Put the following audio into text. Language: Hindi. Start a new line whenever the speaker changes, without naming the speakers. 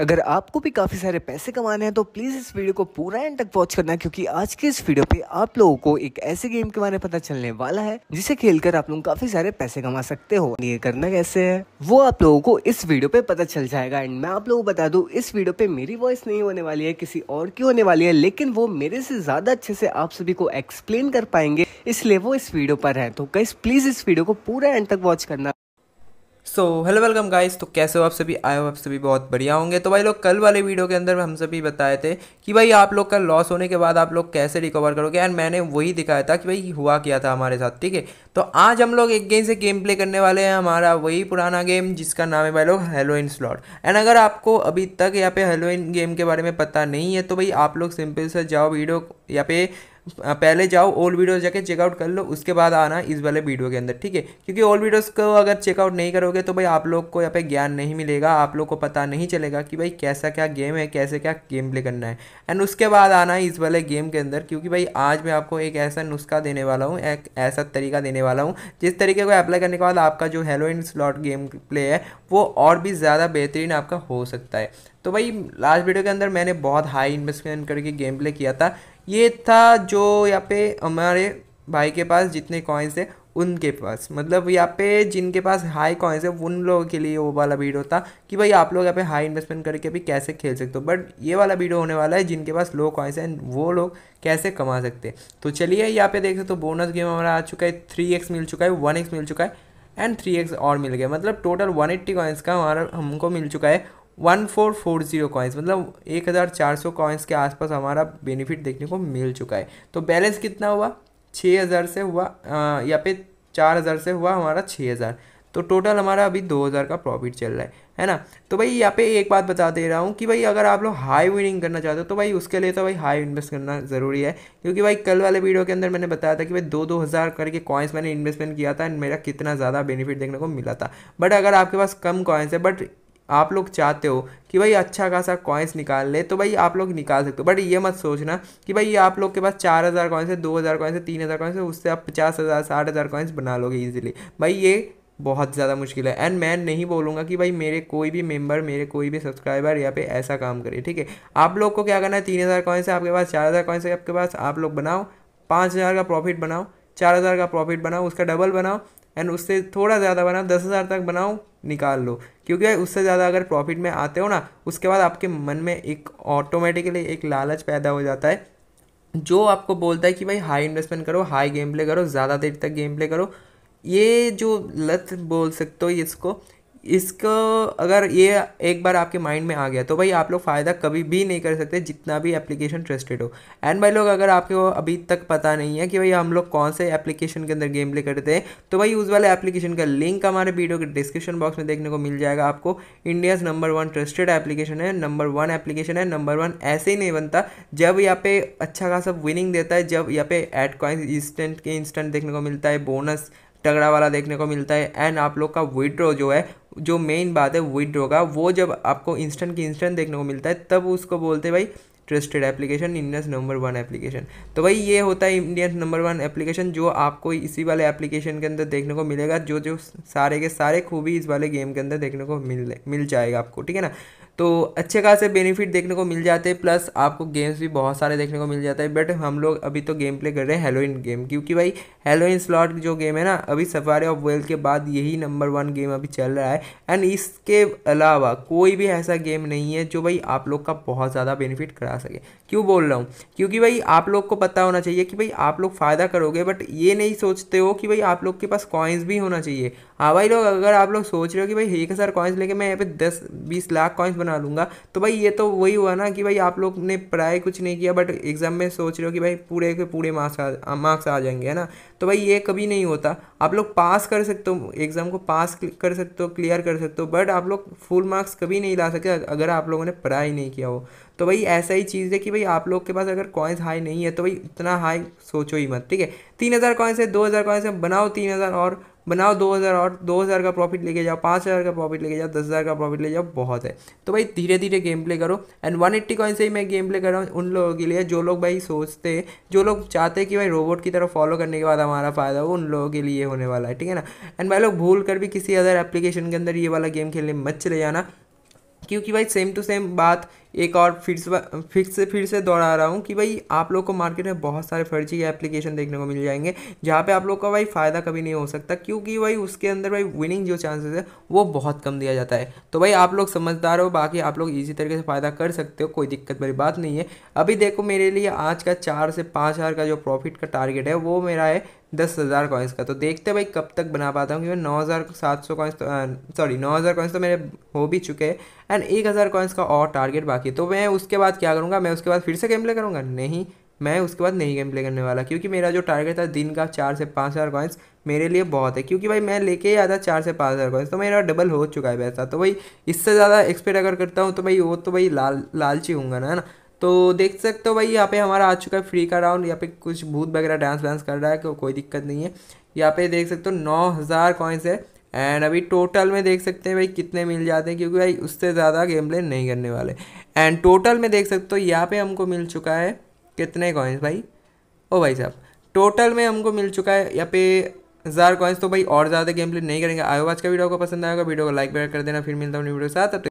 अगर आपको भी काफ़ी सारे पैसे कमाने हैं तो प्लीज़ इस वीडियो को पूरा एंड तक वॉच करना क्योंकि आज के इस वीडियो पे आप लोगों को एक ऐसे गेम के बारे में पता चलने वाला है जिसे खेलकर आप लोग काफ़ी सारे पैसे कमा सकते हो ये करना कैसे है वो आप लोगों को इस वीडियो पे पता चल जाएगा एंड मैं आप लोगों को बता दूँ इस वीडियो पे मेरी वॉइस नहीं होने वाली है किसी और की होने वाली है लेकिन वो मेरे से ज़्यादा अच्छे से आप सभी को एक्सप्लेन कर पाएंगे इसलिए वो इस वीडियो पर है तो कैस प्लीज़ इस वीडियो को पूरा एंड तक वॉच करना सो हेलो वेलकम गाइस तो कैसे हो आप सभी आए हो आप सभी बहुत बढ़िया होंगे तो भाई लोग कल वाले वीडियो के अंदर हम सभी बताए थे कि भाई आप लोग का लॉस होने के बाद आप लोग कैसे रिकवर करोगे एंड मैंने वही दिखाया था कि भाई हुआ क्या था हमारे साथ ठीक है तो आज हम लोग एक गेम से गेम प्ले करने वाले हैं हमारा वही पुराना गेम जिसका नाम है भाई लोग हेलोइन स्लॉट एंड अगर आपको अभी तक यहाँ पे हेलोइन गेम के बारे में पता नहीं है तो भाई आप लोग सिंपल से जाओ वीडियो यहाँ पे पहले जाओ ओल्ड वीडियोज़ जाके चेकआउट कर लो उसके बाद आना इस वाले वीडियो के अंदर ठीक है क्योंकि ओल्ड वीडियोज़ को अगर चेकआउट नहीं करोगे तो भाई आप लोग को यहाँ पे ज्ञान नहीं मिलेगा आप लोग को पता नहीं चलेगा कि भाई कैसा क्या गेम है कैसे क्या गेम प्ले करना है एंड उसके बाद आना है इस वाले गेम के अंदर क्योंकि भाई आज मैं आपको एक ऐसा नुस्खा देने वाला हूँ एक ऐसा तरीका देने वाला हूँ जिस तरीके को अप्लाई करने के बाद आपका जो हेलोइन स्लॉट गेम प्ले है वो और भी ज़्यादा बेहतरीन आपका हो सकता है तो भाई लास्ट वीडियो के अंदर मैंने बहुत हाई इन्वेस्टमेंट करके गेम प्ले किया था ये था जो यहाँ पे हमारे भाई के पास जितने कॉइन्स है उनके पास मतलब यहाँ पे जिनके पास हाई कॉइन्स है उन लोगों के लिए वो वाला वीडियो था कि भाई आप लोग यहाँ पे हाई इन्वेस्टमेंट करके भी कैसे खेल सकते हो बट ये वाला वीडियो होने वाला है जिनके पास लो कॉइन्स हैं वो लोग कैसे कमा सकते हैं तो चलिए यहाँ पे देख सकते हो तो बोनस गेम हमारा आ चुका है थ्री एक्स मिल चुका है वन एक्स मिल चुका है एंड थ्री एक्स और मिल गया मतलब टोटल वन एट्टी कॉइन्स का हमारा हमको मिल चुका है one four four zero coins मतलब एक हज़ार चार सौ कॉइन्स के आसपास हमारा बेनिफिट देखने को मिल चुका है तो बैलेंस कितना हुआ छः हज़ार से हुआ आ, या पे चार हज़ार से हुआ हमारा छः हज़ार तो टोटल हमारा अभी दो हज़ार का प्रॉफिट चल रहा है है ना तो भाई यहाँ पे एक बात बता दे रहा हूँ कि भाई अगर आप लोग हाई विनिंग करना चाहते हो तो भाई उसके लिए तो भाई हाई इन्वेस्ट करना ज़रूरी है क्योंकि भाई कल वाले वीडियो के अंदर मैंने बताया था कि भाई दो दो हज़ार करके कॉइन्स मैंने इन्वेस्टमेंट किया था एंड मेरा कितना ज़्यादा बेनिफिट देखने को मिला था बट अगर आपके पास कम कॉइन्स है बट आप लोग चाहते हो कि भाई अच्छा खासा कॉइन्स निकाल ले तो भाई आप लोग निकाल सकते हो बट ये मत सोचना कि भाई ये आप लोग के पास चार हज़ार कॉइन्स है दो हज़ार कॉइन्स है तीन हज़ार कॉइन्स है उससे आप पचास हज़ार साठ हज़ार कॉइन्स बना लोगे ईजिली भाई ये बहुत ज़्यादा मुश्किल है एंड मैं नहीं बोलूँगा कि भाई मेरे कोई भी मेंबर मेरे कोई भी सब्सक्राइबर यहाँ पे ऐसा काम करे ठीक है आप लोग को क्या करना है तीन हज़ार कॉइन्स है आपके पास चार हज़ार कॉइन्स है आपके पास आप लोग बनाओ पाँच हज़ार का प्रॉफिट बनाओ चार हज़ार का प्रॉफिट बनाओ उसका डबल बनाओ एंड उससे थोड़ा ज़्यादा बनाओ दस हज़ार तक बनाओ निकाल लो क्योंकि उससे ज़्यादा अगर प्रॉफिट में आते हो ना उसके बाद आपके मन में एक ऑटोमेटिकली एक लालच पैदा हो जाता है जो आपको बोलता है कि भाई हाई इन्वेस्टमेंट करो हाई गेम प्ले करो ज़्यादा देर तक गेम प्ले करो ये जो लत बोल सकते हो इसको इसको अगर ये एक बार आपके माइंड में आ गया तो भाई आप लोग फ़ायदा कभी भी नहीं कर सकते जितना भी एप्लीकेशन ट्रस्टेड हो एंड भाई लोग अगर आपको अभी तक पता नहीं है कि भाई हम लोग कौन से एप्लीकेशन के अंदर गेम प्ले करते हैं तो भाई उस वाले एप्लीकेशन का लिंक हमारे वीडियो के डिस्क्रिप्शन बॉक्स में देखने को मिल जाएगा आपको India's number one trusted application है नंबर वन एप्लीकेशन है नंबर वन ऐसे ही नहीं बनता जब यहाँ पे अच्छा खासा विनिंग देता है जब यहाँ पे एड कॉइन इंस्टेंट के इंस्टेंट देखने को मिलता है बोनस तगड़ा वाला देखने को मिलता है एंड आप लोग का विड्रो जो है जो मेन बात है विड्रो का वो जब आपको इंस्टेंट की इंस्टेंट देखने को मिलता है तब उसको बोलते हैं भाई trusted application Indians number one application तो भाई ये होता है इंडियंस नंबर वन एप्लीकेशन जो आपको इसी वाले एप्लीकेशन के अंदर देखने को मिलेगा जो जो सारे के सारे खूबी इस वाले गेम के अंदर देखने को मिल मिल जाएगा आपको ठीक है ना तो अच्छे खासे बेनिफिट देखने को मिल जाते हैं प्लस आपको गेम्स भी बहुत सारे देखने को मिल जाता है बट हम लोग अभी तो गेम प्ले कर रहे हैं हेलोइन गेम क्योंकि भाई हेलोइन स्लॉट जो गेम है ना अभी सफारी ऑफ वेल्थ के बाद यही नंबर वन गेम अभी चल रहा है एंड इसके अलावा कोई भी ऐसा गेम नहीं है जो भाई आप लोग का बहुत ज़्यादा बेनिफिट करा सके क्यों बोल रहा हूँ क्योंकि भाई आप लोग को पता होना चाहिए कि भाई आप लोग फ़ायदा करोगे बट ये नहीं सोचते हो कि भाई आप लोग के पास कॉइन्स भी होना चाहिए हाँ भाई लोग अगर आप लोग सोच रहे हो कि भाई एक हज़ार कॉइन्स लेके मैं यहाँ पे दस बीस लाख कॉइन्स बना लूँगा तो भाई ये तो वही हुआ ना कि भाई आप लोग ने पढ़ाई कुछ नहीं किया बट एग्ज़ाम में सोच रहे हो कि भाई पूरे के पूरे मार्क्स मार्क्स आ जाएंगे है ना तो भाई ये कभी नहीं होता आप लोग पास कर सकते हो एग्ज़ाम को पास कर सकते हो क्लियर कर सकते हो बट आप लोग फुल मार्क्स कभी नहीं ला सकते अगर आप लोगों ने पढ़ाई नहीं किया हो तो भाई ऐसा ही चीज़ है कि भाई आप लोग के पास अगर कॉइन्स हाई नहीं है तो भाई इतना हाई सोचो ही मत ठीक है तीन हज़ार कॉइन्स है दो हज़ार कॉइन्स है बनाओ तीन हज़ार और बनाओ दो हज़ार और दो हज़ार का प्रॉफिट लेके जाओ पाँच हज़ार का प्रॉफिट लेके जाओ दस हज़ार का प्रॉफिट ले जाओ बहुत है तो भाई धीरे धीरे गेम प्ले करो एंड वन एट्टी कॉइन से ही मैं गेम प्ले कर रहा हूँ उन लोगों के लिए जो लोग भाई सोचते हैं जो लोग चाहते हैं कि भाई रोबोट की तरफ फॉलो करने के बाद हमारा फ़ायदा हो उन लोगों के लिए होने वाला है ठीक है ना एंड भाई लोग भूल कर भी किसी अदर एप्लीकेशन के अंदर ये वाला गेम खेलने मत चले जाना क्योंकि भाई सेम टू सेम बात एक और फिर से फिर से फिर से दोहरा रहा हूँ कि भाई आप लोग को मार्केट में बहुत सारे फर्जी एप्लीकेशन देखने को मिल जाएंगे जहाँ पे आप लोग का भाई फ़ायदा कभी नहीं हो सकता क्योंकि भाई उसके अंदर भाई विनिंग जो चांसेस है वो बहुत कम दिया जाता है तो भाई आप लोग समझदार हो बाकी आप लोग ईजी तरीके से फ़ायदा कर सकते हो कोई दिक्कत वाली बात नहीं है अभी देखो मेरे लिए आज का चार से पाँच हज़ार का जो प्रॉफिट का टारगेट है वो मेरा है दस हज़ार कॉइन्स का तो देखते हैं भाई कब तक बना पाता हूँ क्योंकि नौ हज़ार सात सौ कॉइन्स तो सॉरी नौ हज़ार कॉइन्स तो मेरे हो भी चुके हैं एंड एक हज़ार कॉइन्स का और टारगेट बाकी तो मैं उसके बाद क्या करूँगा मैं उसके बाद फिर से गेम प्ले करूँगा नहीं मैं उसके बाद नहीं गेम प्ले करने वाला क्योंकि मेरा जो टारगेट था दिन का चार से पाँच हज़ार कॉइन्स मेरे लिए बहुत है क्योंकि भाई मैं लेके ही आता चार से पाँच हज़ार कॉइन्स तो मेरा डबल हो चुका है पैसा तो भाई इससे ज़्यादा एक्सपेक्ट अगर करता हूँ तो भाई वो तो भाई लाल लालची हूँगा ना ना तो देख सकते हो भाई यहाँ पे हमारा आ चुका है फ्री का राउंड यहाँ पे कुछ भूत वगैरह डांस वांस कर रहा है को, कोई दिक्कत नहीं है यहाँ पे देख सकते हो नौ हज़ार कॉइन्स है एंड अभी टोटल में देख सकते हैं भाई कितने मिल जाते हैं क्योंकि भाई उससे ज़्यादा गेम प्ले नहीं करने वाले एंड टोटल में देख सकते हो यहाँ पे हमको मिल चुका है कितने कॉइन्स भाई ओ भाई साहब टोटल में हमको मिल चुका है यहाँ पे हज़ार कॉइन्स तो भाई और ज़्यादा गेम प्ले नहीं करेंगे आयो आज का वीडियो को पसंद आएगा वीडियो को लाइक कर देना फिर मिलता हूँ वीडियो के साथ